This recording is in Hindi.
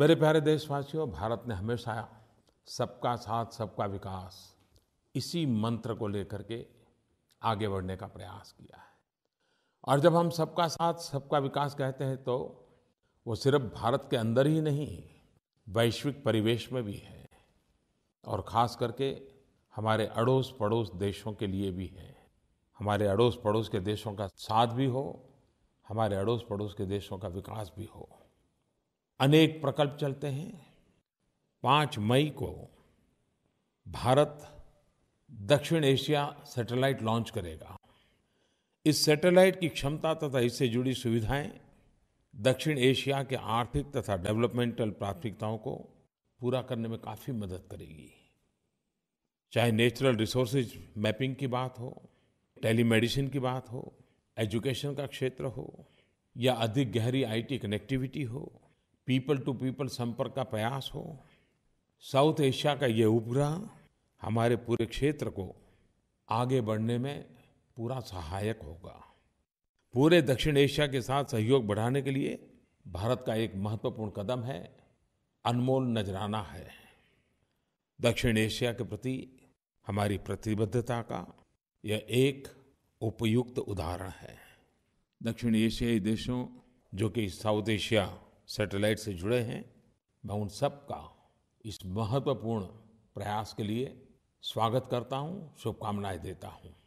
मेरे प्यारे देशवासियों भारत ने हमेशा सबका साथ सबका विकास इसी मंत्र को लेकर के आगे बढ़ने का प्रयास किया है और जब हम सबका साथ सबका विकास कहते हैं तो वो सिर्फ भारत के अंदर ही नहीं वैश्विक परिवेश में भी है और ख़ास करके हमारे अड़ोस पड़ोस देशों के लिए भी है हमारे अड़ोस पड़ोस के देशों का साथ भी हो हमारे अड़ोस पड़ोस के देशों का विकास भी हो अनेक प्रकल्प चलते हैं पांच मई को भारत दक्षिण एशिया सैटेलाइट लॉन्च करेगा इस सैटेलाइट की क्षमता तथा इससे जुड़ी सुविधाएं दक्षिण एशिया के आर्थिक तथा डेवलपमेंटल प्राथमिकताओं को पूरा करने में काफ़ी मदद करेगी चाहे नेचुरल रिसोर्सेज मैपिंग की बात हो टेलीमेडिसिन की बात हो एजुकेशन का क्षेत्र हो या अधिक गहरी आईटी कनेक्टिविटी हो पीपल टू पीपल संपर्क का प्रयास हो साउथ एशिया का ये उपग्रह हमारे पूरे क्षेत्र को आगे बढ़ने में पूरा सहायक होगा पूरे दक्षिण एशिया के साथ सहयोग बढ़ाने के लिए भारत का एक महत्वपूर्ण कदम है अनमोल नजराना है दक्षिण एशिया के प्रति हमारी प्रतिबद्धता का यह एक उपयुक्त उदाहरण है दक्षिण एशियाई देशों जो कि साउथ एशिया सैटेलाइट से जुड़े हैं मैं उन सबका इस महत्वपूर्ण प्रयास के लिए स्वागत करता हूँ शुभकामनाएं देता हूँ